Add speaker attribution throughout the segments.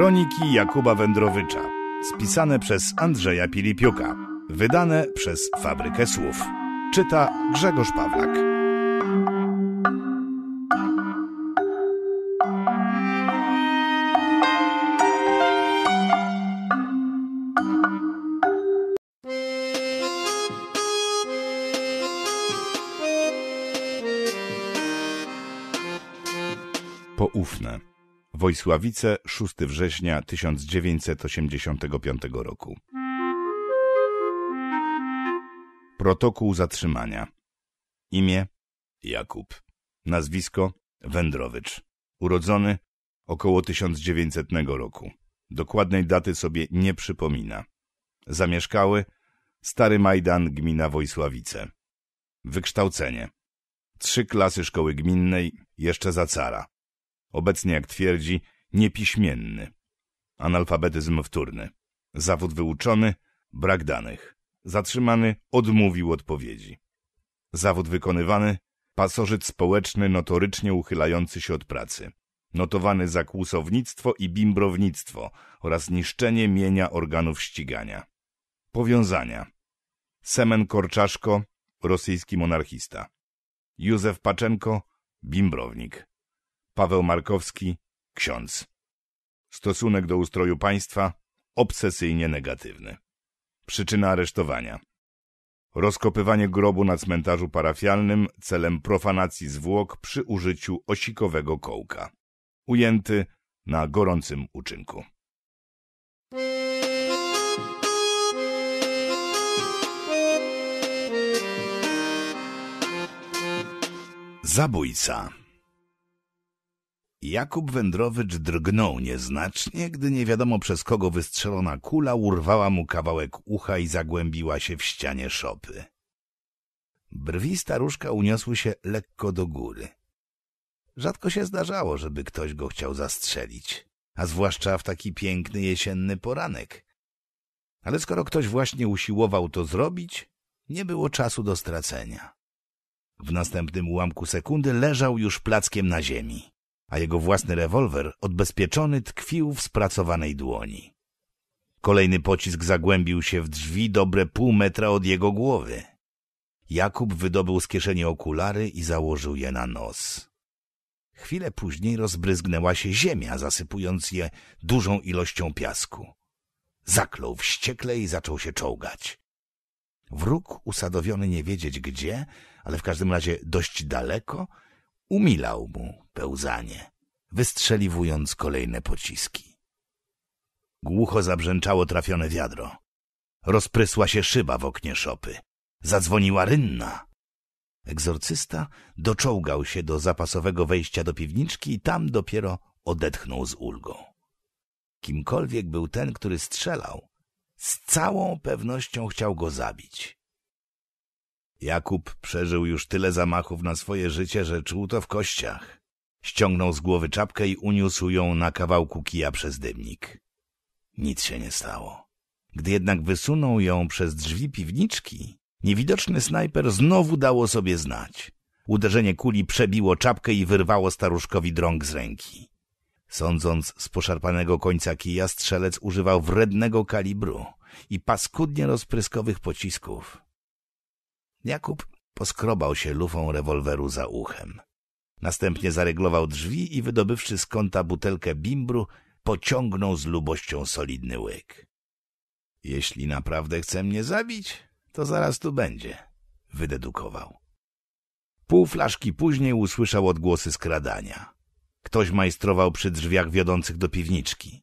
Speaker 1: Kroniki Jakuba Wędrowicza, Spisane przez Andrzeja Pilipiuka. Wydane przez Fabrykę Słów. Czyta Grzegorz Pawlak. Poufne. Wojsławice, 6 września 1985 roku. Protokół zatrzymania. Imię Jakub. Nazwisko Wędrowicz. Urodzony około 1900 roku. Dokładnej daty sobie nie przypomina. Zamieszkały Stary Majdan, gmina Wojsławice. Wykształcenie. Trzy klasy szkoły gminnej, jeszcze za cara. Obecnie, jak twierdzi, niepiśmienny, analfabetyzm wtórny, zawód wyuczony, brak danych, zatrzymany odmówił odpowiedzi. Zawód wykonywany, pasożyt społeczny notorycznie uchylający się od pracy, notowany za kłusownictwo i bimbrownictwo oraz niszczenie mienia organów ścigania. Powiązania Semen Korczaszko, rosyjski monarchista. Józef Paczenko, bimbrownik. Paweł Markowski, ksiądz. Stosunek do ustroju państwa obsesyjnie negatywny. Przyczyna aresztowania. Rozkopywanie grobu na cmentarzu parafialnym celem profanacji zwłok przy użyciu osikowego kołka. Ujęty na gorącym uczynku. Zabójca Jakub Wędrowicz drgnął nieznacznie, gdy nie wiadomo przez kogo wystrzelona kula urwała mu kawałek ucha i zagłębiła się w ścianie szopy. Brwi staruszka uniosły się lekko do góry. Rzadko się zdarzało, żeby ktoś go chciał zastrzelić, a zwłaszcza w taki piękny jesienny poranek. Ale skoro ktoś właśnie usiłował to zrobić, nie było czasu do stracenia. W następnym ułamku sekundy leżał już plackiem na ziemi a jego własny rewolwer odbezpieczony tkwił w spracowanej dłoni. Kolejny pocisk zagłębił się w drzwi dobre pół metra od jego głowy. Jakub wydobył z kieszeni okulary i założył je na nos. Chwilę później rozbryzgnęła się ziemia, zasypując je dużą ilością piasku. Zaklął wściekle i zaczął się czołgać. Wróg usadowiony nie wiedzieć gdzie, ale w każdym razie dość daleko – Umilał mu pełzanie, wystrzeliwując kolejne pociski. Głucho zabrzęczało trafione wiadro. Rozprysła się szyba w oknie szopy. Zadzwoniła rynna. Egzorcysta doczołgał się do zapasowego wejścia do piwniczki i tam dopiero odetchnął z ulgą. Kimkolwiek był ten, który strzelał, z całą pewnością chciał go zabić. Jakub przeżył już tyle zamachów na swoje życie, że czuł to w kościach. Ściągnął z głowy czapkę i uniósł ją na kawałku kija przez dymnik. Nic się nie stało. Gdy jednak wysunął ją przez drzwi piwniczki, niewidoczny snajper znowu dało sobie znać. Uderzenie kuli przebiło czapkę i wyrwało staruszkowi drąg z ręki. Sądząc z poszarpanego końca kija, strzelec używał wrednego kalibru i paskudnie rozpryskowych pocisków. Jakub poskrobał się lufą rewolweru za uchem. Następnie zareglował drzwi i wydobywszy z kąta butelkę bimbru, pociągnął z lubością solidny łyk. Jeśli naprawdę chce mnie zabić, to zaraz tu będzie, wydedukował. Pół flaszki później usłyszał odgłosy skradania. Ktoś majstrował przy drzwiach wiodących do piwniczki.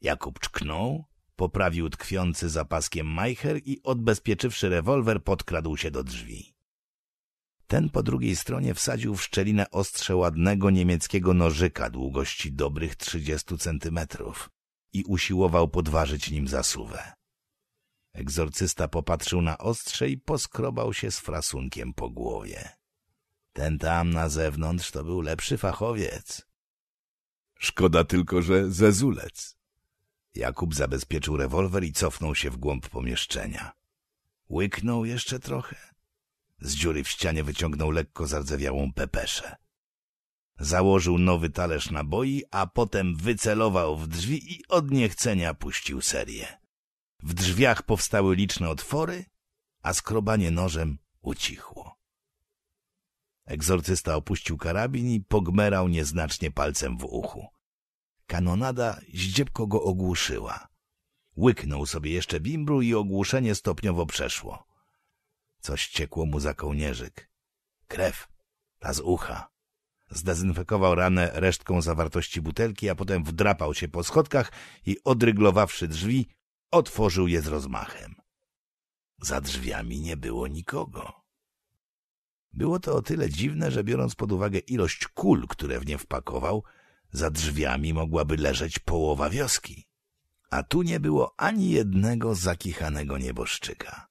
Speaker 1: Jakub czknął Poprawił tkwiący za paskiem Majcher i odbezpieczywszy rewolwer podkradł się do drzwi. Ten po drugiej stronie wsadził w szczelinę ostrze ładnego niemieckiego nożyka długości dobrych 30 centymetrów i usiłował podważyć nim zasuwę. Egzorcysta popatrzył na ostrze i poskrobał się z frasunkiem po głowie. Ten tam na zewnątrz to był lepszy fachowiec. Szkoda tylko, że zezulec. Jakub zabezpieczył rewolwer i cofnął się w głąb pomieszczenia. Łyknął jeszcze trochę. Z dziury w ścianie wyciągnął lekko zardzewiałą pepeszę. Założył nowy talerz naboi, a potem wycelował w drzwi i od niechcenia puścił serię. W drzwiach powstały liczne otwory, a skrobanie nożem ucichło. Egzorcysta opuścił karabin i pogmerał nieznacznie palcem w uchu. Kanonada zdziebko go ogłuszyła. Łyknął sobie jeszcze bimbru i ogłuszenie stopniowo przeszło. Coś ciekło mu za kołnierzyk. Krew. Ta z ucha. Zdezynfekował ranę resztką zawartości butelki, a potem wdrapał się po schodkach i odryglowawszy drzwi, otworzył je z rozmachem. Za drzwiami nie było nikogo. Było to o tyle dziwne, że biorąc pod uwagę ilość kul, które w nie wpakował, za drzwiami mogłaby leżeć połowa wioski, a tu nie było ani jednego zakichanego nieboszczyka.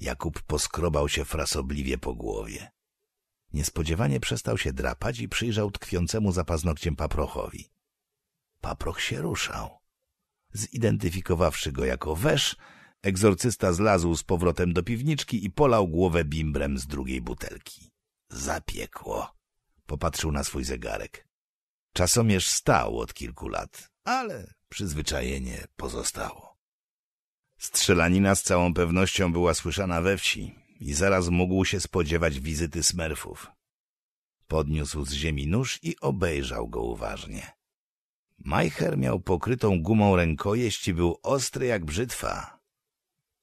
Speaker 1: Jakub poskrobał się frasobliwie po głowie. Niespodziewanie przestał się drapać i przyjrzał tkwiącemu za paznokciem paprochowi. Paproch się ruszał. Zidentyfikowawszy go jako wesz, egzorcysta zlazł z powrotem do piwniczki i polał głowę bimbrem z drugiej butelki. Zapiekło. Popatrzył na swój zegarek. Czasomierz stał od kilku lat, ale przyzwyczajenie pozostało. Strzelanina z całą pewnością była słyszana we wsi i zaraz mógł się spodziewać wizyty smerfów. Podniósł z ziemi nóż i obejrzał go uważnie. Majcher miał pokrytą gumą rękojeść i był ostry jak brzytwa.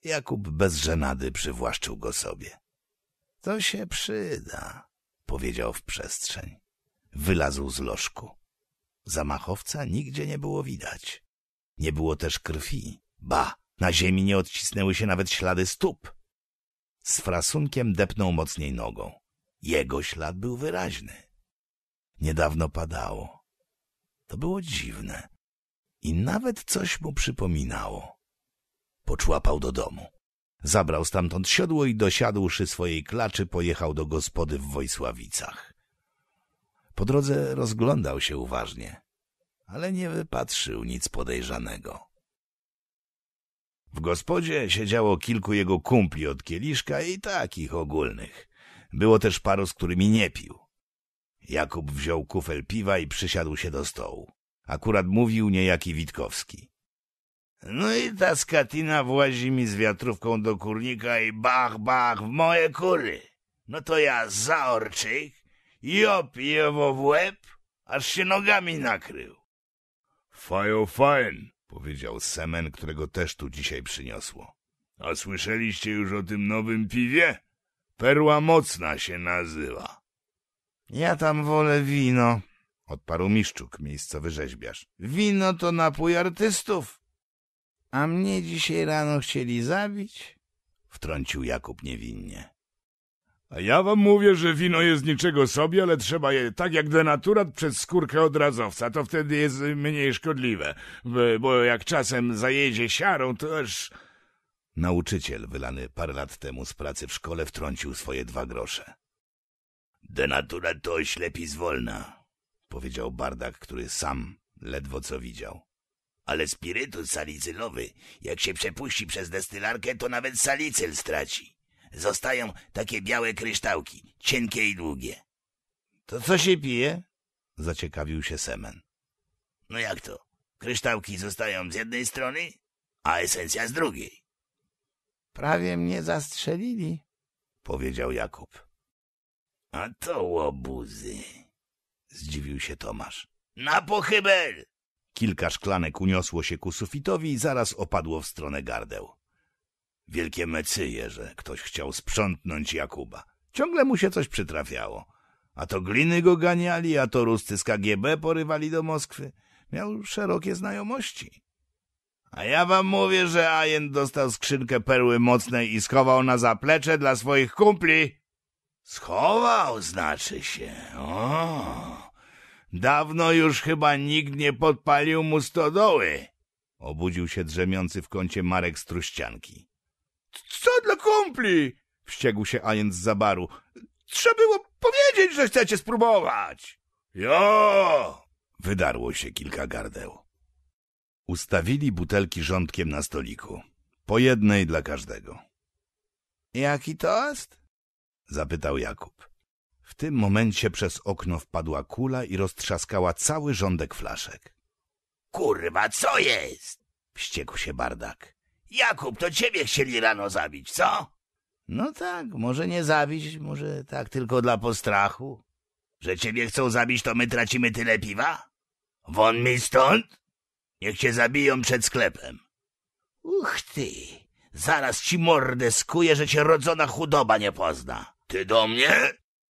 Speaker 1: Jakub bez żenady przywłaszczył go sobie. — To się przyda — powiedział w przestrzeń. Wylazł z lożku. Zamachowca nigdzie nie było widać. Nie było też krwi. Ba, na ziemi nie odcisnęły się nawet ślady stóp. Z frasunkiem depnął mocniej nogą. Jego ślad był wyraźny. Niedawno padało. To było dziwne. I nawet coś mu przypominało. Poczłapał do domu. Zabrał stamtąd siodło i dosiadłszy swojej klaczy pojechał do gospody w Wojsławicach. Po drodze rozglądał się uważnie, ale nie wypatrzył nic podejrzanego. W gospodzie siedziało kilku jego kumpli od kieliszka i takich ogólnych. Było też paru, z którymi nie pił. Jakub wziął kufel piwa i przysiadł się do stołu. Akurat mówił niejaki Witkowski. No i ta skatina włazi mi z wiatrówką do kurnika i bach, bach w moje kury. No to ja zaorczyk, i opiewo w łeb, aż się nogami nakrył. Fajo fajn, powiedział Semen, którego też tu dzisiaj przyniosło. A słyszeliście już o tym nowym piwie? Perła mocna się nazywa. Ja tam wolę wino, odparł Miszczuk, miejscowy rzeźbiarz. Wino to napój artystów. A mnie dzisiaj rano chcieli zabić? Wtrącił Jakub niewinnie. A ja wam mówię, że wino jest niczego sobie, ale trzeba je tak jak denaturat przez skórkę od razowca, to wtedy jest mniej szkodliwe, bo jak czasem zajedzie siarą, to aż... Nauczyciel wylany parę lat temu z pracy w szkole wtrącił swoje dwa grosze. Denaturat to oślepi zwolna, powiedział bardak, który sam ledwo co widział. Ale spirytus salicylowy, jak się przepuści przez destylarkę, to nawet salicyl straci. Zostają takie białe kryształki, cienkie i długie. To co się pije? Zaciekawił się Semen. No jak to? Kryształki zostają z jednej strony, a esencja z drugiej. Prawie mnie zastrzelili, powiedział Jakub. A to łobuzy, zdziwił się Tomasz. Na pochybel! Kilka szklanek uniosło się ku sufitowi i zaraz opadło w stronę gardeł. Wielkie mecyje, że ktoś chciał sprzątnąć Jakuba. Ciągle mu się coś przytrafiało. A to gliny go ganiali, a to ruscy z KGB porywali do Moskwy. Miał szerokie znajomości. A ja wam mówię, że Ajen dostał skrzynkę perły mocnej i schował na zaplecze dla swoich kumpli. Schował, znaczy się. O, dawno już chyba nikt nie podpalił mu stodoły. Obudził się drzemiący w kącie Marek z truścianki. Co dla kumpli? Wściekł się Ajent z zabaru. Trzeba było powiedzieć, że chcecie spróbować. Jo! Wydarło się kilka gardeł. Ustawili butelki rządkiem na stoliku. Po jednej dla każdego. Jaki toast? Zapytał Jakub. W tym momencie przez okno wpadła kula i roztrzaskała cały rządek flaszek. Kurwa, co jest? Wściekł się Bardak. Jakub, to ciebie chcieli rano zabić, co? No tak, może nie zabić, może tak tylko dla postrachu. Że ciebie chcą zabić, to my tracimy tyle piwa? Won mi stąd? Niech cię zabiją przed sklepem. Uch ty, zaraz ci mordę skuję, że cię rodzona chudoba nie pozna. Ty do mnie?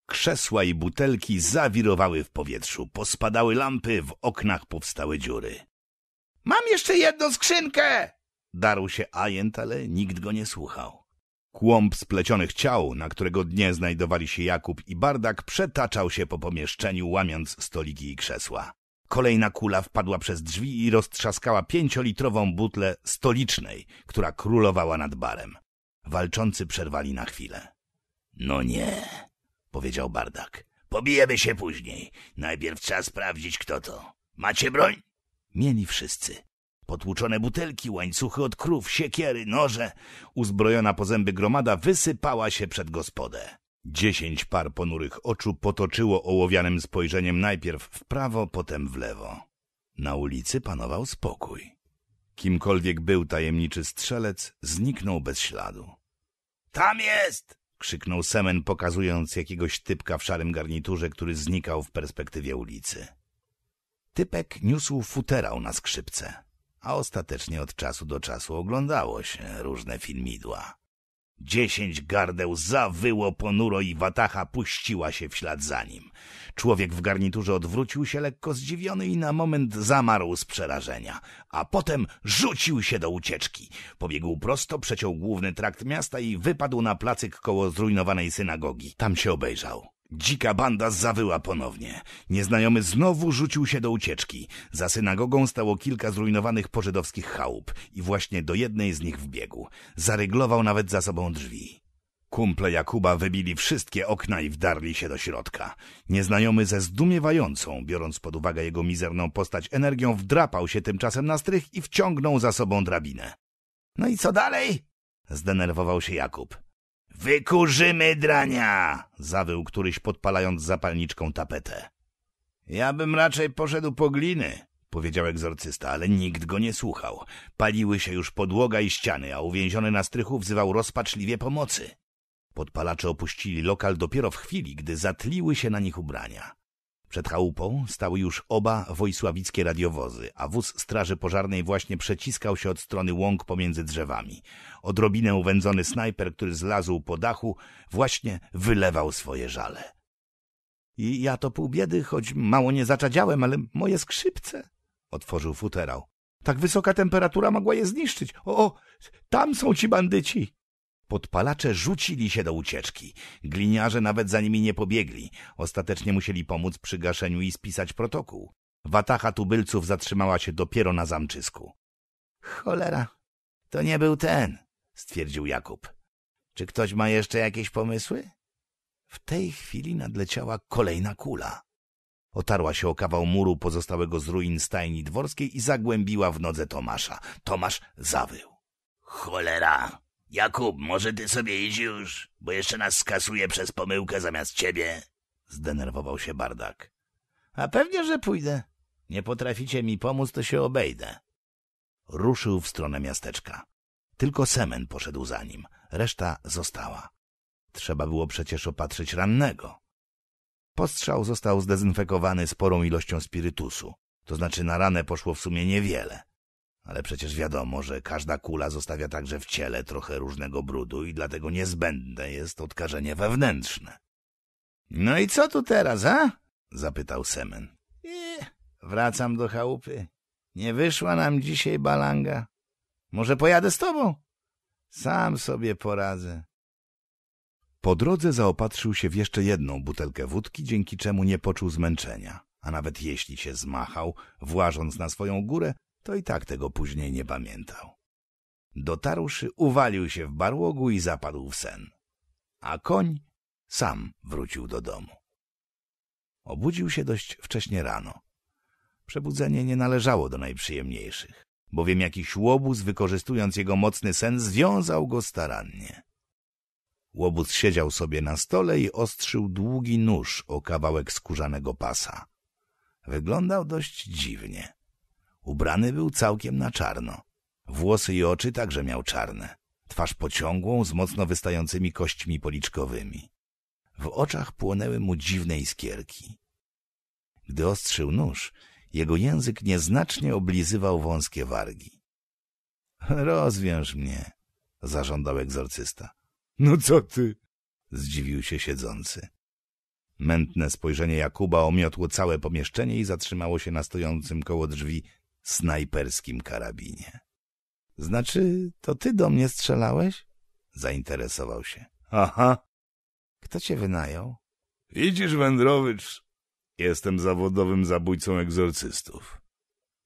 Speaker 1: Krzesła i butelki zawirowały w powietrzu, pospadały lampy, w oknach powstały dziury. Mam jeszcze jedną skrzynkę! Darł się ajent, ale nikt go nie słuchał. Kłąb splecionych ciał, na którego dnie znajdowali się Jakub i Bardak, przetaczał się po pomieszczeniu, łamiąc stoliki i krzesła. Kolejna kula wpadła przez drzwi i roztrzaskała pięciolitrową butlę stolicznej, która królowała nad barem. Walczący przerwali na chwilę. No nie, powiedział Bardak. Pobijemy się później. Najpierw trzeba sprawdzić, kto to. Macie broń? Mieli wszyscy. Potłuczone butelki, łańcuchy od krów, siekiery, noże. Uzbrojona po zęby gromada wysypała się przed gospodę. Dziesięć par ponurych oczu potoczyło ołowianym spojrzeniem najpierw w prawo, potem w lewo. Na ulicy panował spokój. Kimkolwiek był tajemniczy strzelec, zniknął bez śladu. — Tam jest! — krzyknął Semen, pokazując jakiegoś typka w szarym garniturze, który znikał w perspektywie ulicy. Typek niósł futerał na skrzypce a ostatecznie od czasu do czasu oglądało się różne filmidła. Dziesięć gardeł zawyło ponuro i watacha puściła się w ślad za nim. Człowiek w garniturze odwrócił się lekko zdziwiony i na moment zamarł z przerażenia, a potem rzucił się do ucieczki. Pobiegł prosto, przeciął główny trakt miasta i wypadł na placyk koło zrujnowanej synagogi. Tam się obejrzał. Dzika banda zawyła ponownie. Nieznajomy znowu rzucił się do ucieczki. Za synagogą stało kilka zrujnowanych pożydowskich chałup i właśnie do jednej z nich wbiegł. Zaryglował nawet za sobą drzwi. Kumple Jakuba wybili wszystkie okna i wdarli się do środka. Nieznajomy ze zdumiewającą, biorąc pod uwagę jego mizerną postać, energią wdrapał się tymczasem na strych i wciągnął za sobą drabinę. — No i co dalej? — zdenerwował się Jakub. Wykurzymy drania! zawył któryś podpalając zapalniczką tapetę. Ja bym raczej poszedł po gliny, powiedział egzorcysta, ale nikt go nie słuchał. Paliły się już podłoga i ściany, a uwięziony na strychu wzywał rozpaczliwie pomocy. Podpalacze opuścili lokal dopiero w chwili, gdy zatliły się na nich ubrania. Przed chałupą stały już oba wojsławickie radiowozy, a wóz straży pożarnej właśnie przeciskał się od strony łąk pomiędzy drzewami. Odrobinę uwędzony snajper, który zlazł po dachu, właśnie wylewał swoje żale. I ja to pół biedy, choć mało nie zaczadziałem, ale moje skrzypce, otworzył futerał. Tak wysoka temperatura mogła je zniszczyć. O, o tam są ci bandyci. Podpalacze rzucili się do ucieczki. Gliniarze nawet za nimi nie pobiegli. Ostatecznie musieli pomóc przy gaszeniu i spisać protokół. Watacha tubylców zatrzymała się dopiero na zamczysku. Cholera, to nie był ten, stwierdził Jakub. Czy ktoś ma jeszcze jakieś pomysły? W tej chwili nadleciała kolejna kula. Otarła się o kawał muru pozostałego z ruin stajni dworskiej i zagłębiła w nodze Tomasza. Tomasz zawył. Cholera! Jakub, może ty sobie idź już, bo jeszcze nas skasuje przez pomyłkę zamiast ciebie. Zdenerwował się Bardak. A pewnie, że pójdę. Nie potraficie mi pomóc, to się obejdę. Ruszył w stronę miasteczka. Tylko Semen poszedł za nim, reszta została. Trzeba było przecież opatrzyć rannego. Postrzał został zdezynfekowany sporą ilością spirytusu, to znaczy na ranę poszło w sumie niewiele. Ale przecież wiadomo, że każda kula zostawia także w ciele trochę różnego brudu i dlatego niezbędne jest odkażenie wewnętrzne. No i co tu teraz, a? zapytał Semen. I wracam do chałupy. Nie wyszła nam dzisiaj balanga. Może pojadę z tobą? Sam sobie poradzę. Po drodze zaopatrzył się w jeszcze jedną butelkę wódki, dzięki czemu nie poczuł zmęczenia. A nawet jeśli się zmachał, włażąc na swoją górę, to i tak tego później nie pamiętał. Dotarłszy, uwalił się w barłogu i zapadł w sen. A koń sam wrócił do domu. Obudził się dość wcześnie rano. Przebudzenie nie należało do najprzyjemniejszych, bowiem jakiś łobuz, wykorzystując jego mocny sen, związał go starannie. Łobuz siedział sobie na stole i ostrzył długi nóż o kawałek skórzanego pasa. Wyglądał dość dziwnie. Ubrany był całkiem na czarno. Włosy i oczy także miał czarne. Twarz pociągłą z mocno wystającymi kośćmi policzkowymi. W oczach płonęły mu dziwne iskierki. Gdy ostrzył nóż, jego język nieznacznie oblizywał wąskie wargi. Rozwiąż mnie, zażądał egzorcysta. No co ty? zdziwił się siedzący. Mętne spojrzenie Jakuba omiotło całe pomieszczenie i zatrzymało się na stojącym koło drzwi snajperskim karabinie. Znaczy, to ty do mnie strzelałeś? Zainteresował się. Aha. Kto cię wynajął? Widzisz, Wędrowicz, jestem zawodowym zabójcą egzorcystów.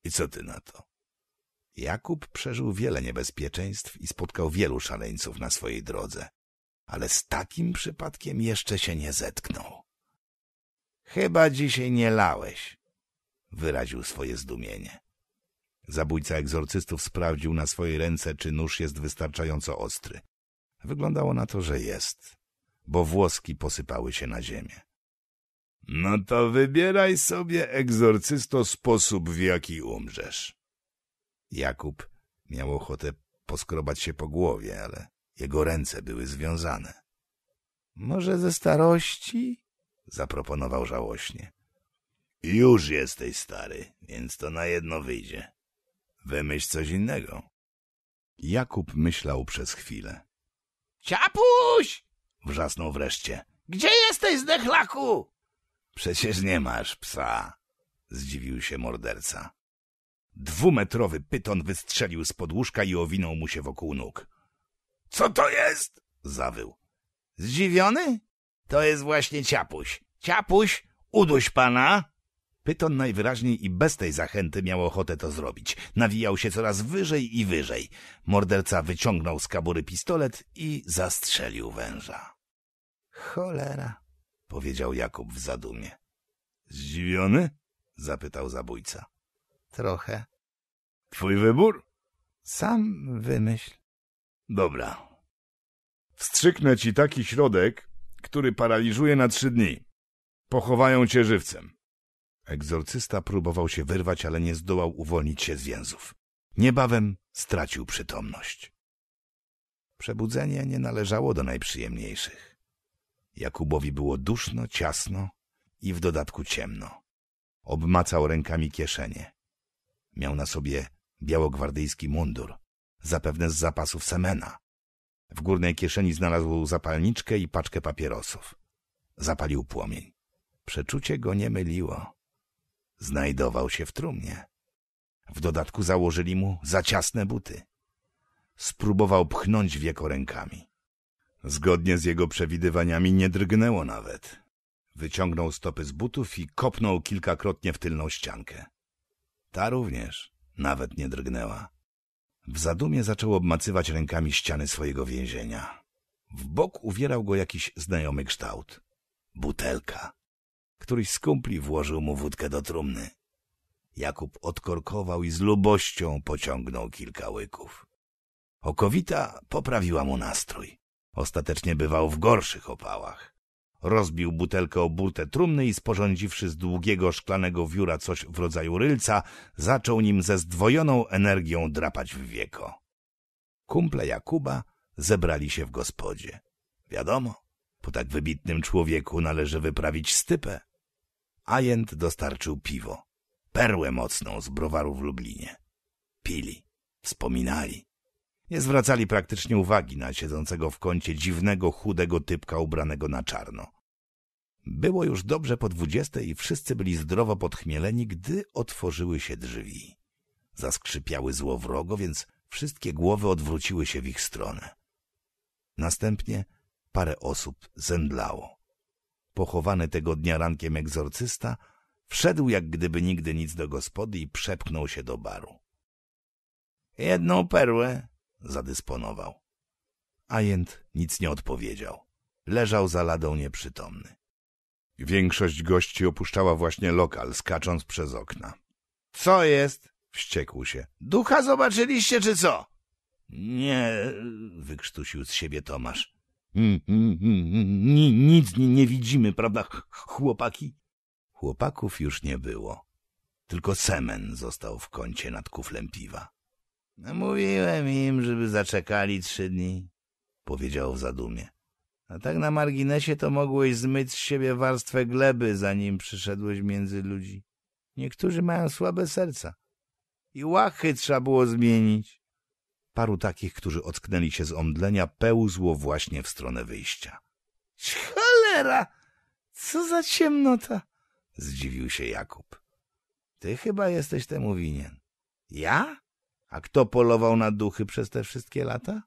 Speaker 1: I co ty na to? Jakub przeżył wiele niebezpieczeństw i spotkał wielu szaleńców na swojej drodze, ale z takim przypadkiem jeszcze się nie zetknął. Chyba dzisiaj nie lałeś, wyraził swoje zdumienie. Zabójca egzorcystów sprawdził na swoje ręce, czy nóż jest wystarczająco ostry. Wyglądało na to, że jest, bo włoski posypały się na ziemię. No to wybieraj sobie, egzorcysto, sposób, w jaki umrzesz. Jakub miał ochotę poskrobać się po głowie, ale jego ręce były związane. Może ze starości? zaproponował żałośnie. Już jesteś stary, więc to na jedno wyjdzie. Wymyśl coś innego. Jakub myślał przez chwilę. Ciapuś! Wrzasnął wreszcie. Gdzie jesteś, zdechlaku? Przecież nie masz psa, zdziwił się morderca. Dwumetrowy pyton wystrzelił z podłóżka i owinął mu się wokół nóg. Co to jest? zawył. Zdziwiony? To jest właśnie ciapuś. Ciapuś, uduś pana, Pyton najwyraźniej i bez tej zachęty miał ochotę to zrobić. Nawijał się coraz wyżej i wyżej. Morderca wyciągnął z kabury pistolet i zastrzelił węża. Cholera, powiedział Jakub w zadumie. Zdziwiony? zapytał zabójca. Trochę. Twój wybór? Sam wymyśl. Dobra. Wstrzyknę ci taki środek, który paraliżuje na trzy dni. Pochowają cię żywcem. Egzorcysta próbował się wyrwać, ale nie zdołał uwolnić się z więzów. Niebawem stracił przytomność. Przebudzenie nie należało do najprzyjemniejszych. Jakubowi było duszno, ciasno i w dodatku ciemno. Obmacał rękami kieszenie. Miał na sobie białogwardyjski mundur, zapewne z zapasów semena. W górnej kieszeni znalazł zapalniczkę i paczkę papierosów. Zapalił płomień. Przeczucie go nie myliło znajdował się w trumnie. W dodatku założyli mu za ciasne buty. Spróbował pchnąć wieko rękami. Zgodnie z jego przewidywaniami nie drgnęło nawet. Wyciągnął stopy z butów i kopnął kilkakrotnie w tylną ściankę. Ta również nawet nie drgnęła. W zadumie zaczął obmacywać rękami ściany swojego więzienia. W bok uwierał go jakiś znajomy kształt. Butelka. Któryś z kumpli włożył mu wódkę do trumny. Jakub odkorkował i z lubością pociągnął kilka łyków. Okowita poprawiła mu nastrój. Ostatecznie bywał w gorszych opałach. Rozbił butelkę o butę trumny i sporządziwszy z długiego szklanego wióra coś w rodzaju rylca, zaczął nim ze zdwojoną energią drapać w wieko. Kumple Jakuba zebrali się w gospodzie. Wiadomo, po tak wybitnym człowieku należy wyprawić stypę. Ajent dostarczył piwo. Perłę mocną z browaru w Lublinie. Pili. Wspominali. Nie zwracali praktycznie uwagi na siedzącego w kącie dziwnego, chudego typka ubranego na czarno. Było już dobrze po dwudziestej i wszyscy byli zdrowo podchmieleni, gdy otworzyły się drzwi. Zaskrzypiały złowrogo, więc wszystkie głowy odwróciły się w ich stronę. Następnie parę osób zemdlało pochowany tego dnia rankiem egzorcysta, wszedł jak gdyby nigdy nic do gospody i przepchnął się do baru. Jedną perłę zadysponował. Ajent nic nie odpowiedział. Leżał za ladą nieprzytomny. Większość gości opuszczała właśnie lokal, skacząc przez okna. — Co jest? — wściekł się. — Ducha zobaczyliście, czy co? — Nie — wykrztusił z siebie Tomasz. Mm, mm, mm, nic nie, nie widzimy, prawda, chłopaki? Chłopaków już nie było. Tylko semen został w kącie nad kuflem piwa. No, mówiłem im, żeby zaczekali trzy dni, powiedział w zadumie. A tak na marginesie to mogłeś zmyć z siebie warstwę gleby, zanim przyszedłeś między ludzi. Niektórzy mają słabe serca. I łachy trzeba było zmienić. Paru takich, którzy ocknęli się z omdlenia, pełzło właśnie w stronę wyjścia. Cholera! Co za ciemnota! Zdziwił się Jakub. Ty chyba jesteś temu winien. Ja? A kto polował na duchy przez te wszystkie lata?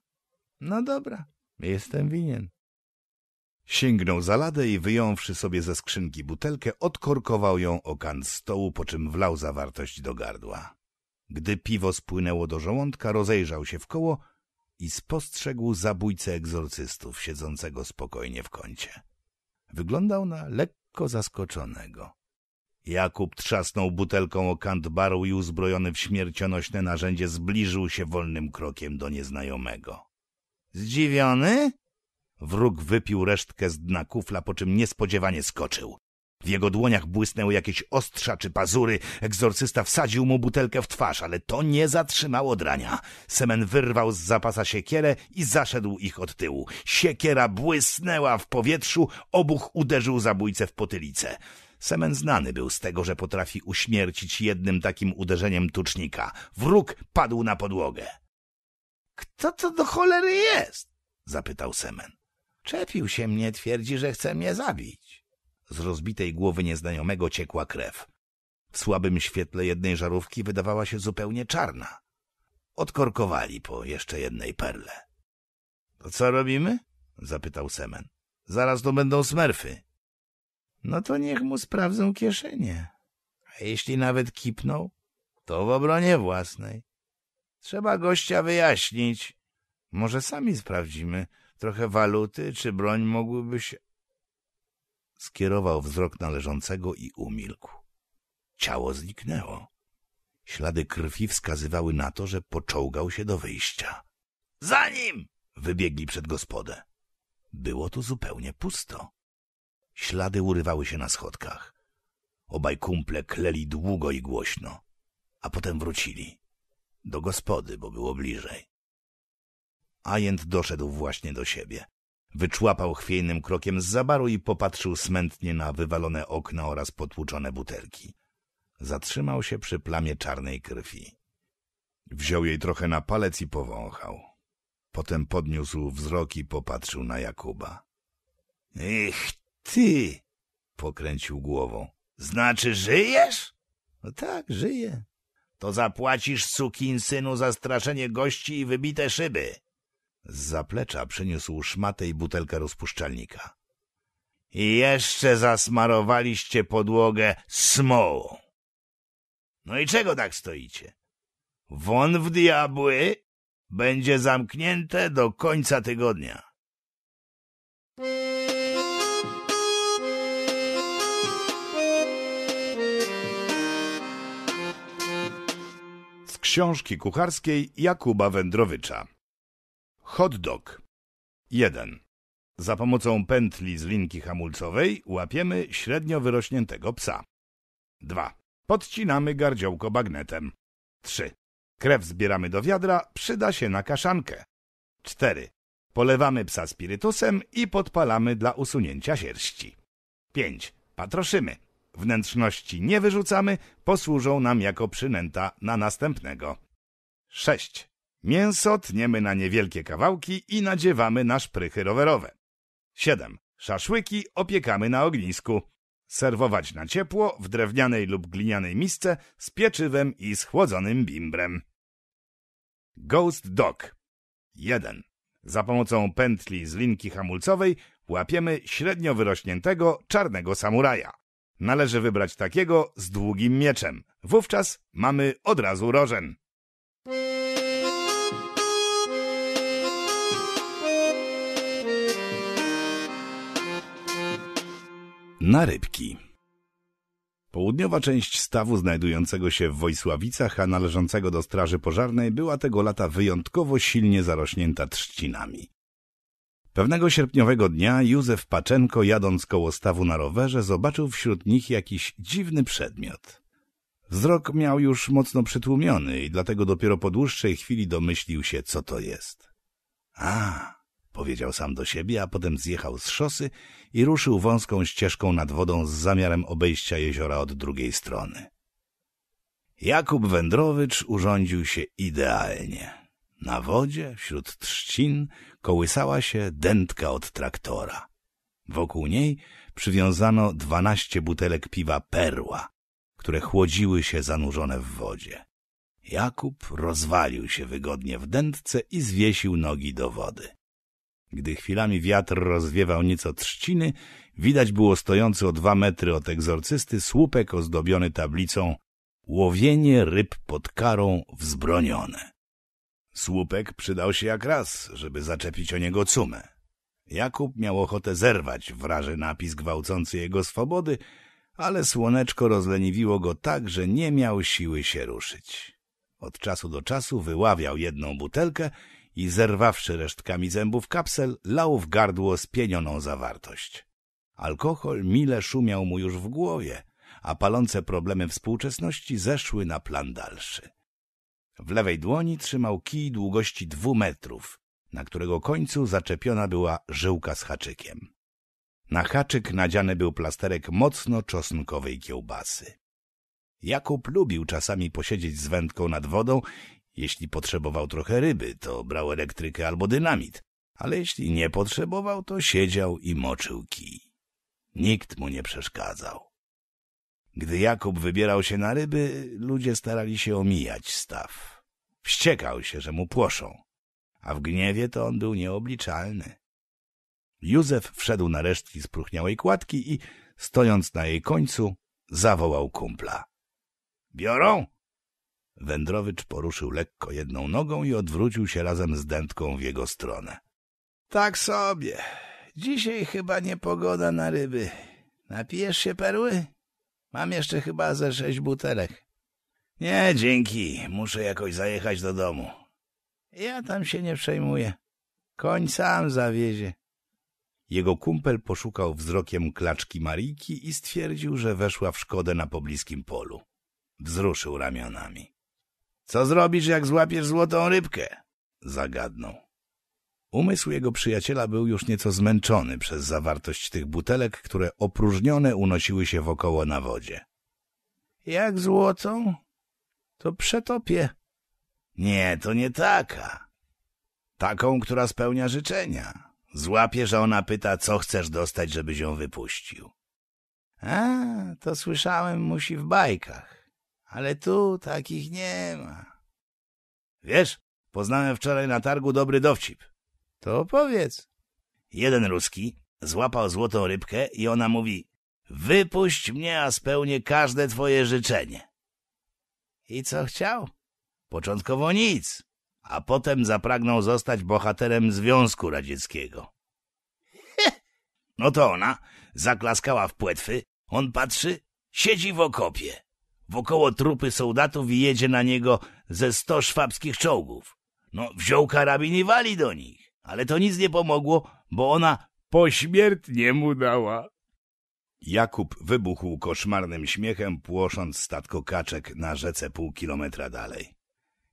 Speaker 1: No dobra, jestem winien. Sięgnął za ladę i wyjąwszy sobie ze skrzynki butelkę, odkorkował ją o kant stołu, po czym wlał zawartość do gardła. Gdy piwo spłynęło do żołądka, rozejrzał się w koło i spostrzegł zabójcę egzorcystów siedzącego spokojnie w kącie. Wyglądał na lekko zaskoczonego. Jakub trzasnął butelką o kant baru i uzbrojony w śmiercionośne narzędzie zbliżył się wolnym krokiem do nieznajomego. Zdziwiony? Wróg wypił resztkę z dna kufla, po czym niespodziewanie skoczył. W jego dłoniach błysnęły jakieś ostrza czy pazury. Egzorcysta wsadził mu butelkę w twarz, ale to nie zatrzymało drania. Semen wyrwał z zapasa siekierę i zaszedł ich od tyłu. Siekiera błysnęła w powietrzu, obuch uderzył zabójcę w potylicę. Semen znany był z tego, że potrafi uśmiercić jednym takim uderzeniem tucznika. Wróg padł na podłogę. — Kto to do cholery jest? — zapytał Semen. — Czepił się mnie, twierdzi, że chce mnie zabić. Z rozbitej głowy nieznajomego ciekła krew. W słabym świetle jednej żarówki wydawała się zupełnie czarna. Odkorkowali po jeszcze jednej perle. — To co robimy? — zapytał Semen. — Zaraz to będą smerfy. — No to niech mu sprawdzą kieszenie. A jeśli nawet kipnął, to w obronie własnej. Trzeba gościa wyjaśnić. Może sami sprawdzimy. Trochę waluty czy broń mogłyby się skierował wzrok na leżącego i umilkł. Ciało zniknęło. Ślady krwi wskazywały na to, że poczołgał się do wyjścia. Za nim! Wybiegli przed gospodę. Było tu zupełnie pusto. Ślady urywały się na schodkach. Obaj kumple kleli długo i głośno, a potem wrócili. Do gospody, bo było bliżej. Ajent doszedł właśnie do siebie. Wyczłapał chwiejnym krokiem z zabaru i popatrzył smętnie na wywalone okna oraz potłuczone butelki. Zatrzymał się przy plamie czarnej krwi. Wziął jej trochę na palec i powąchał. Potem podniósł wzrok i popatrzył na Jakuba. Ech, ty! Pokręcił głową. Znaczy, żyjesz? No tak, żyję. To zapłacisz synu za straszenie gości i wybite szyby. Z zaplecza przyniósł szmatę i butelkę rozpuszczalnika. I jeszcze zasmarowaliście podłogę smołą. No i czego tak stoicie? Won w diabły będzie zamknięte do końca tygodnia. Z książki kucharskiej Jakuba Wędrowicza. Hot dog. 1. Za pomocą pętli z linki hamulcowej łapiemy średnio wyrośniętego psa. 2. Podcinamy gardziołko bagnetem. 3. Krew zbieramy do wiadra, przyda się na kaszankę. 4. Polewamy psa spirytusem i podpalamy dla usunięcia sierści. 5. Patroszymy. Wnętrzności nie wyrzucamy, posłużą nam jako przynęta na następnego. 6. Mięso tniemy na niewielkie kawałki i nadziewamy na szprychy rowerowe. 7. Szaszłyki opiekamy na ognisku. Serwować na ciepło w drewnianej lub glinianej misce z pieczywem i schłodzonym bimbrem. Ghost Dog 1. Za pomocą pętli z linki hamulcowej łapiemy średnio wyrośniętego czarnego samuraja. Należy wybrać takiego z długim mieczem. Wówczas mamy od razu rożen. na rybki. Południowa część stawu znajdującego się w Wojsławicach, a należącego do Straży Pożarnej, była tego lata wyjątkowo silnie zarośnięta trzcinami. Pewnego sierpniowego dnia Józef Paczenko, jadąc koło stawu na rowerze, zobaczył wśród nich jakiś dziwny przedmiot. Wzrok miał już mocno przytłumiony i dlatego dopiero po dłuższej chwili domyślił się, co to jest. A, powiedział sam do siebie, a potem zjechał z szosy i ruszył wąską ścieżką nad wodą z zamiarem obejścia jeziora od drugiej strony. Jakub Wędrowicz urządził się idealnie. Na wodzie, wśród trzcin, kołysała się dętka od traktora. Wokół niej przywiązano dwanaście butelek piwa perła, które chłodziły się zanurzone w wodzie. Jakub rozwalił się wygodnie w dętce i zwiesił nogi do wody. Gdy chwilami wiatr rozwiewał nieco trzciny, widać było stojący o dwa metry od egzorcysty słupek ozdobiony tablicą Łowienie ryb pod karą wzbronione. Słupek przydał się jak raz, żeby zaczepić o niego cumę. Jakub miał ochotę zerwać wraży napis gwałcący jego swobody, ale słoneczko rozleniwiło go tak, że nie miał siły się ruszyć. Od czasu do czasu wyławiał jedną butelkę i zerwawszy resztkami zębów kapsel, lał w gardło spienioną zawartość. Alkohol mile szumiał mu już w głowie, a palące problemy współczesności zeszły na plan dalszy. W lewej dłoni trzymał kij długości dwóch metrów, na którego końcu zaczepiona była żyłka z haczykiem. Na haczyk nadziany był plasterek mocno czosnkowej kiełbasy. Jakub lubił czasami posiedzieć z wędką nad wodą jeśli potrzebował trochę ryby, to brał elektrykę albo dynamit, ale jeśli nie potrzebował, to siedział i moczył kij. Nikt mu nie przeszkadzał. Gdy Jakub wybierał się na ryby, ludzie starali się omijać staw. Wściekał się, że mu płoszą, a w gniewie to on był nieobliczalny. Józef wszedł na resztki spróchniałej kładki i, stojąc na jej końcu, zawołał kumpla. — Biorą? Wędrowicz poruszył lekko jedną nogą i odwrócił się razem z dętką w jego stronę. Tak sobie. Dzisiaj chyba nie pogoda na ryby. Napijesz się perły? Mam jeszcze chyba ze sześć butelek. Nie, dzięki. Muszę jakoś zajechać do domu. Ja tam się nie przejmuję. Koń sam zawiezie. Jego kumpel poszukał wzrokiem klaczki Mariki i stwierdził, że weszła w szkodę na pobliskim polu. Wzruszył ramionami. Co zrobisz, jak złapiesz złotą rybkę? Zagadnął. Umysł jego przyjaciela był już nieco zmęczony przez zawartość tych butelek, które opróżnione unosiły się wokoło na wodzie. Jak złotą? To przetopię. Nie, to nie taka. Taką, która spełnia życzenia. Złapie, że ona pyta, co chcesz dostać, żebyś ją wypuścił. A, to słyszałem, musi w bajkach ale tu takich nie ma. Wiesz, poznałem wczoraj na targu dobry dowcip. To powiedz. Jeden ruski złapał złotą rybkę i ona mówi Wypuść mnie, a spełnię każde twoje życzenie. I co chciał? Początkowo nic, a potem zapragnął zostać bohaterem Związku Radzieckiego. No to ona zaklaskała w płetwy, on patrzy, siedzi w okopie wokoło trupy soldatów i jedzie na niego ze sto szwabskich czołgów. No, wziął karabin i wali do nich. Ale to nic nie pomogło, bo ona pośmiertnie mu dała. Jakub wybuchł koszmarnym śmiechem, płosząc statko kaczek na rzece pół kilometra dalej.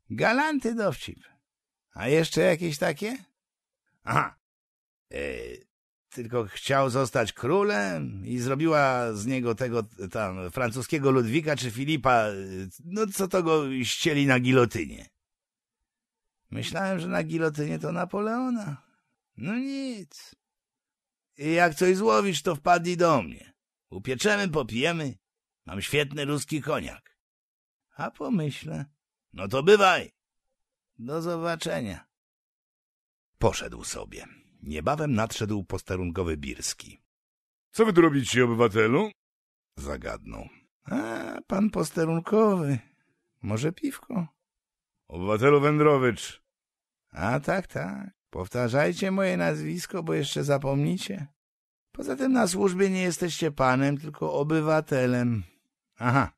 Speaker 1: Galanty dowcip. A jeszcze jakieś takie? Aha. E, tylko chciał zostać królem i zrobiła z niego tego tam francuskiego Ludwika czy Filipa, y, no co to go ścieli na gilotynie. Myślałem, że na gilotynie to Napoleona. No nic. I jak coś złowisz, to wpadli do mnie. Upieczemy, popijemy. Mam świetny ruski koniak. A pomyślę. No to bywaj. Do zobaczenia. Poszedł sobie. Niebawem nadszedł posterunkowy Birski. — Co wy tu robicie, obywatelu? — zagadnął. — A, pan posterunkowy. Może piwko? — Obywatelu Wędrowicz. — A, tak, tak. Powtarzajcie moje nazwisko, bo jeszcze zapomnicie. Poza tym na służbie nie jesteście panem, tylko obywatelem. Aha.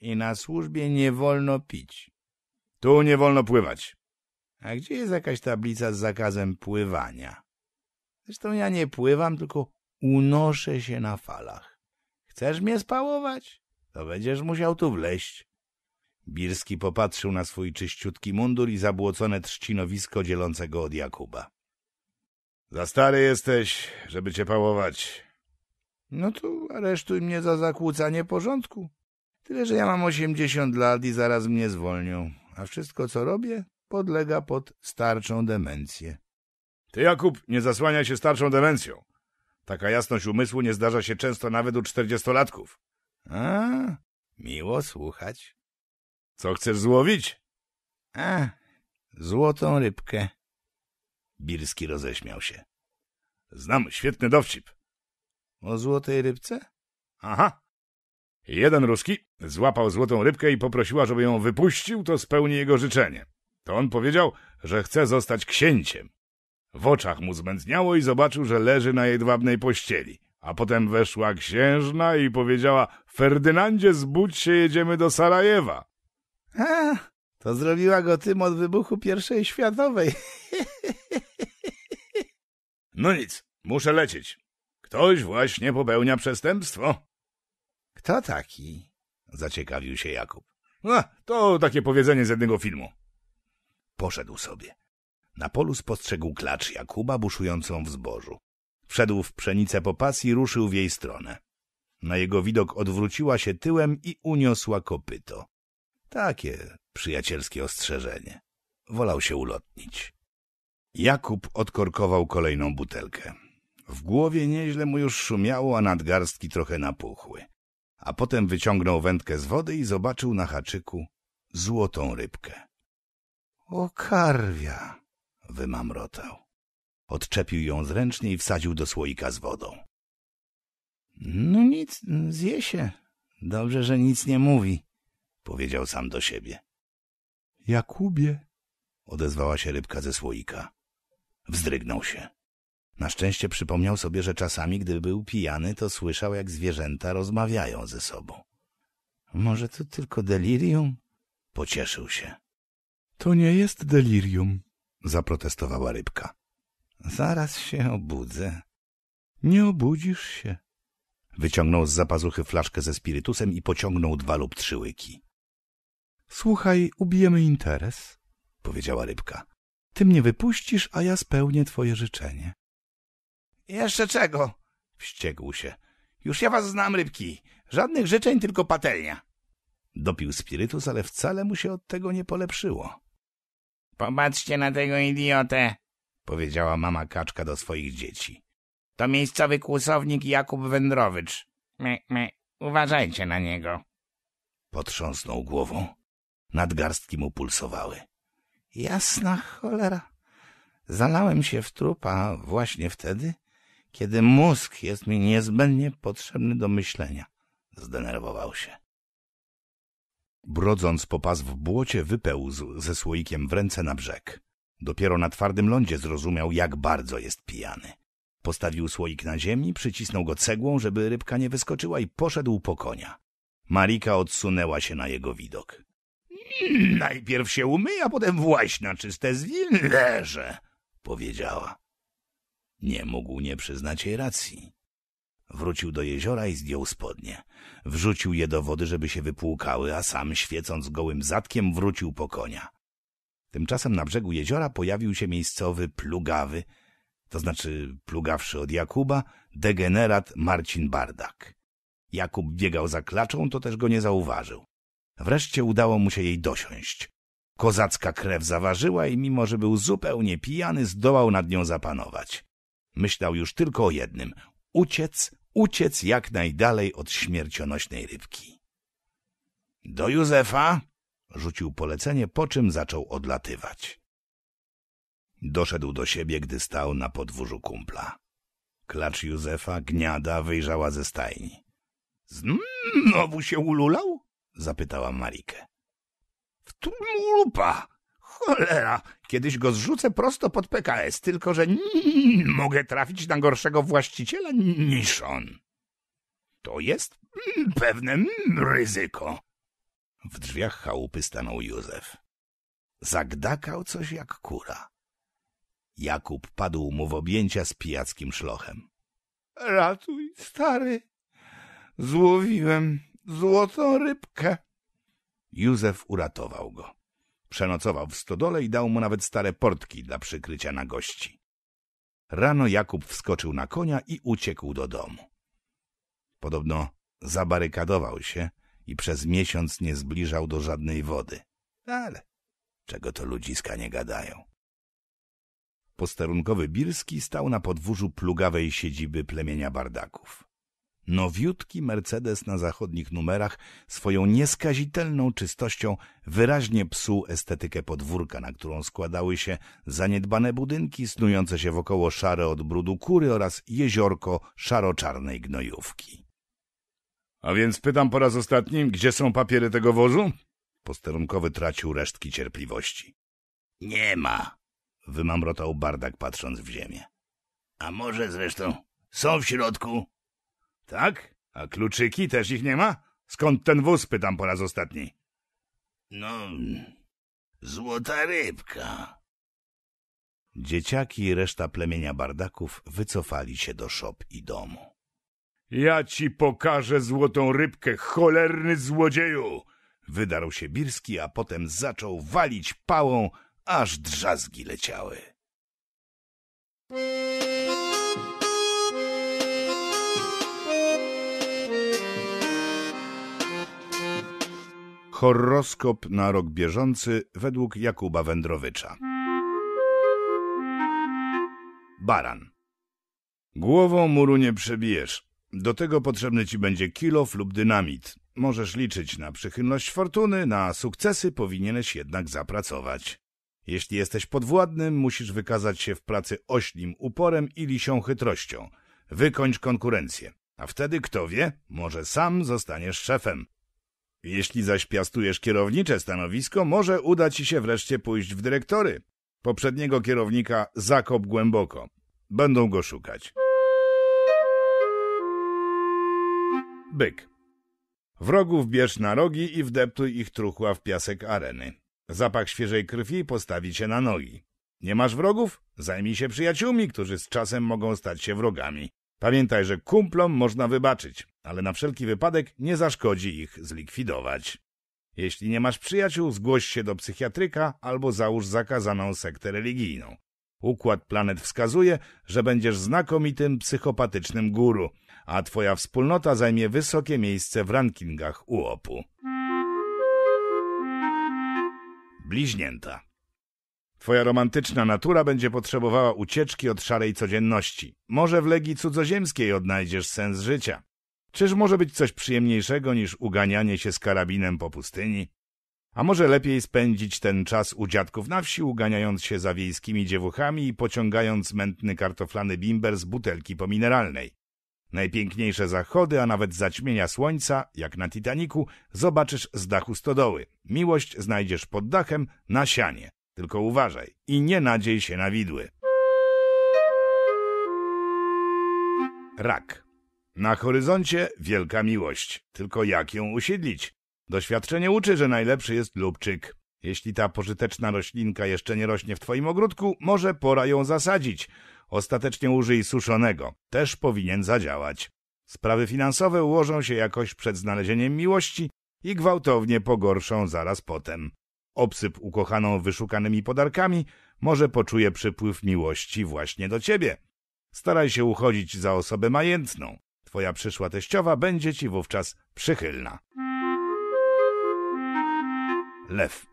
Speaker 1: I na służbie nie wolno pić. Tu nie wolno pływać. A gdzie jest jakaś tablica z zakazem pływania? Zresztą ja nie pływam, tylko unoszę się na falach. Chcesz mnie spałować? To będziesz musiał tu wleść. Birski popatrzył na swój czyściutki mundur i zabłocone trzcinowisko dzielącego od Jakuba. Za stary jesteś, żeby cię pałować. No to aresztuj mnie za zakłócanie porządku. Tyle, że ja mam osiemdziesiąt lat i zaraz mnie zwolnią, a wszystko, co robię, podlega pod starczą demencję. Ty, Jakub, nie zasłaniaj się starszą demencją. Taka jasność umysłu nie zdarza się często nawet u czterdziestolatków. A, miło słuchać. Co chcesz złowić? A, złotą rybkę. Birski roześmiał się. Znam świetny dowcip. O złotej rybce? Aha. Jeden Ruski złapał złotą rybkę i poprosiła, żeby ją wypuścił, to spełni jego życzenie. To on powiedział, że chce zostać księciem. W oczach mu zmętniało i zobaczył, że leży na jedwabnej pościeli. A potem weszła księżna i powiedziała — Ferdynandzie, zbudź się, jedziemy do Sarajewa. — A, to zrobiła go tym od wybuchu pierwszej światowej. No nic, muszę lecieć. Ktoś właśnie popełnia przestępstwo. Kto taki? Zaciekawił się Jakub. to takie powiedzenie z jednego filmu. Poszedł sobie. Na polu spostrzegł klacz Jakuba buszującą w zbożu. Wszedł w pszenicę po pas i ruszył w jej stronę. Na jego widok odwróciła się tyłem i uniosła kopyto. Takie przyjacielskie ostrzeżenie. Wolał się ulotnić. Jakub odkorkował kolejną butelkę. W głowie nieźle mu już szumiało, a nadgarstki trochę napuchły. A potem wyciągnął wędkę z wody i zobaczył na haczyku złotą rybkę. — O karwia! wymamrotał. Odczepił ją zręcznie i wsadził do słoika z wodą. No nic, zje się. Dobrze, że nic nie mówi, powiedział sam do siebie. Jakubie, odezwała się rybka ze słoika. Wzdrygnął się. Na szczęście przypomniał sobie, że czasami, gdy był pijany, to słyszał, jak zwierzęta rozmawiają ze sobą. Może to tylko delirium? Pocieszył się. To nie jest delirium, zaprotestowała rybka. Zaraz się obudzę. Nie obudzisz się. Wyciągnął z zapazuchy flaszkę ze spirytusem i pociągnął dwa lub trzy łyki. Słuchaj, ubijemy interes, powiedziała rybka. Ty mnie wypuścisz, a ja spełnię twoje życzenie. Jeszcze czego? Wściekł się. Już ja was znam, rybki. Żadnych życzeń, tylko patelnia. Dopił spirytus, ale wcale mu się od tego nie polepszyło. Popatrzcie na tego idiotę, powiedziała mama kaczka do swoich dzieci. To miejscowy kłusownik Jakub Wędrowicz. My, my, uważajcie na niego. Potrząsnął głową. Nadgarstki mu pulsowały. Jasna cholera. Zalałem się w trupa właśnie wtedy, kiedy mózg jest mi niezbędnie potrzebny do myślenia. Zdenerwował się. Brodząc po pas w błocie, wypełzł ze słoikiem w ręce na brzeg. Dopiero na twardym lądzie zrozumiał, jak bardzo jest pijany. Postawił słoik na ziemi, przycisnął go cegłą, żeby rybka nie wyskoczyła i poszedł po konia. Marika odsunęła się na jego widok. Mm, najpierw się umyj, a potem właś na czyste zwilnerze, powiedziała. Nie mógł nie przyznać jej racji. Wrócił do jeziora i zdjął spodnie. Wrzucił je do wody, żeby się wypłukały, a sam, świecąc gołym zadkiem, wrócił po konia. Tymczasem na brzegu jeziora pojawił się miejscowy plugawy, to znaczy plugawszy od Jakuba, degenerat Marcin Bardak. Jakub biegał za klaczą, to też go nie zauważył. Wreszcie udało mu się jej dosiąść. Kozacka krew zaważyła i mimo, że był zupełnie pijany, zdołał nad nią zapanować. Myślał już tylko o jednym – uciec uciec jak najdalej od śmiercionośnej rybki. Do Józefa rzucił polecenie, po czym zaczął odlatywać. Doszedł do siebie, gdy stał na podwórzu kumpla. Klacz Józefa, gniada, wyjrzała ze stajni. Hmm, znowu się ululał? zapytała Marikę. W lupa. Cholera, Kiedyś go zrzucę prosto pod PKS, tylko że mogę trafić na gorszego właściciela niż on. To jest pewne ryzyko. W drzwiach chałupy stanął Józef. Zagdakał coś jak kura. Jakub padł mu w objęcia z pijackim szlochem. Ratuj, stary. Złowiłem złotą rybkę. Józef uratował go. Przenocował w stodole i dał mu nawet stare portki dla przykrycia na gości. Rano Jakub wskoczył na konia i uciekł do domu. Podobno zabarykadował się i przez miesiąc nie zbliżał do żadnej wody. Ale czego to ludziska nie gadają. Posterunkowy Birski stał na podwórzu plugawej siedziby plemienia bardaków. Nowiutki Mercedes na zachodnich numerach swoją nieskazitelną czystością wyraźnie psuł estetykę podwórka, na którą składały się zaniedbane budynki snujące się wokoło szare od brudu kury oraz jeziorko szaro-czarnej gnojówki. A więc pytam po raz ostatni, gdzie są papiery tego wozu? Posterunkowy tracił resztki cierpliwości. Nie ma, wymamrotał Bardak patrząc w ziemię. A może zresztą są w środku? Tak? A kluczyki też ich nie ma? Skąd ten wóz, pytam po raz ostatni. No, złota rybka. Dzieciaki i reszta plemienia bardaków wycofali się do szop i domu. Ja ci pokażę złotą rybkę, cholerny złodzieju! Wydarł się Birski, a potem zaczął walić pałą, aż drzazgi leciały. Horoskop na rok bieżący według Jakuba Wędrowicza. Baran. Głową muru nie przebijesz. Do tego potrzebny ci będzie kilof lub dynamit. Możesz liczyć na przychylność fortuny, na sukcesy powinieneś jednak zapracować. Jeśli jesteś podwładnym, musisz wykazać się w pracy oślim uporem i lisią chytrością. Wykończ konkurencję. A wtedy, kto wie, może sam zostaniesz szefem. Jeśli zaś piastujesz kierownicze stanowisko, może uda ci się wreszcie pójść w dyrektory. Poprzedniego kierownika zakop głęboko. Będą go szukać. Byk. Wrogów bierz na rogi i wdeptuj ich truchła w piasek areny. Zapach świeżej krwi postawi cię na nogi. Nie masz wrogów? Zajmij się przyjaciółmi, którzy z czasem mogą stać się wrogami. Pamiętaj, że kumplom można wybaczyć, ale na wszelki wypadek nie zaszkodzi ich zlikwidować. Jeśli nie masz przyjaciół, zgłoś się do psychiatryka albo załóż zakazaną sektę religijną. Układ planet wskazuje, że będziesz znakomitym psychopatycznym guru, a twoja wspólnota zajmie wysokie miejsce w rankingach UOP-u. Bliźnięta. Twoja romantyczna natura będzie potrzebowała ucieczki od szarej codzienności. Może w legii cudzoziemskiej odnajdziesz sens życia. Czyż może być coś przyjemniejszego niż uganianie się z karabinem po pustyni? A może lepiej spędzić ten czas u dziadków na wsi, uganiając się za wiejskimi dziewuchami i pociągając mętny kartoflany bimber z butelki po mineralnej? Najpiękniejsze zachody, a nawet zaćmienia słońca, jak na Titaniku, zobaczysz z dachu stodoły. Miłość znajdziesz pod dachem na sianie. Tylko uważaj i nie nadziej się na widły. Rak na horyzoncie wielka miłość. Tylko jak ją usiedlić? Doświadczenie uczy, że najlepszy jest lubczyk. Jeśli ta pożyteczna roślinka jeszcze nie rośnie w twoim ogródku, może pora ją zasadzić. Ostatecznie użyj suszonego. Też powinien zadziałać. Sprawy finansowe ułożą się jakoś przed znalezieniem miłości i gwałtownie pogorszą zaraz potem. Obsyp ukochaną wyszukanymi podarkami, może poczuje przypływ miłości właśnie do ciebie. Staraj się uchodzić za osobę majętną. Twoja przyszła teściowa będzie ci wówczas przychylna. Lew.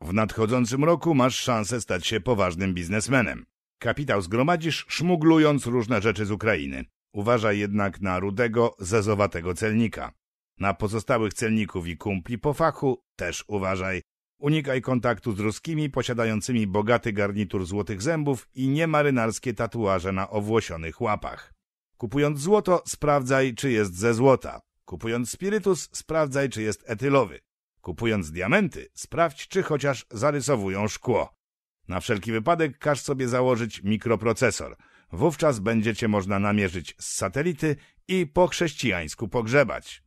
Speaker 1: W nadchodzącym roku masz szansę stać się poważnym biznesmenem. Kapitał zgromadzisz szmuglując różne rzeczy z Ukrainy. Uważaj jednak na rudego, zezowatego celnika. Na pozostałych celników i kumpli po fachu też uważaj. Unikaj kontaktu z ruskimi posiadającymi bogaty garnitur złotych zębów i niemarynarskie tatuaże na owłosionych łapach. Kupując złoto, sprawdzaj, czy jest ze złota. Kupując spirytus, sprawdzaj, czy jest etylowy. Kupując diamenty, sprawdź, czy chociaż zarysowują szkło. Na wszelki wypadek każ sobie założyć mikroprocesor. Wówczas będziecie można namierzyć z satelity i po chrześcijańsku pogrzebać.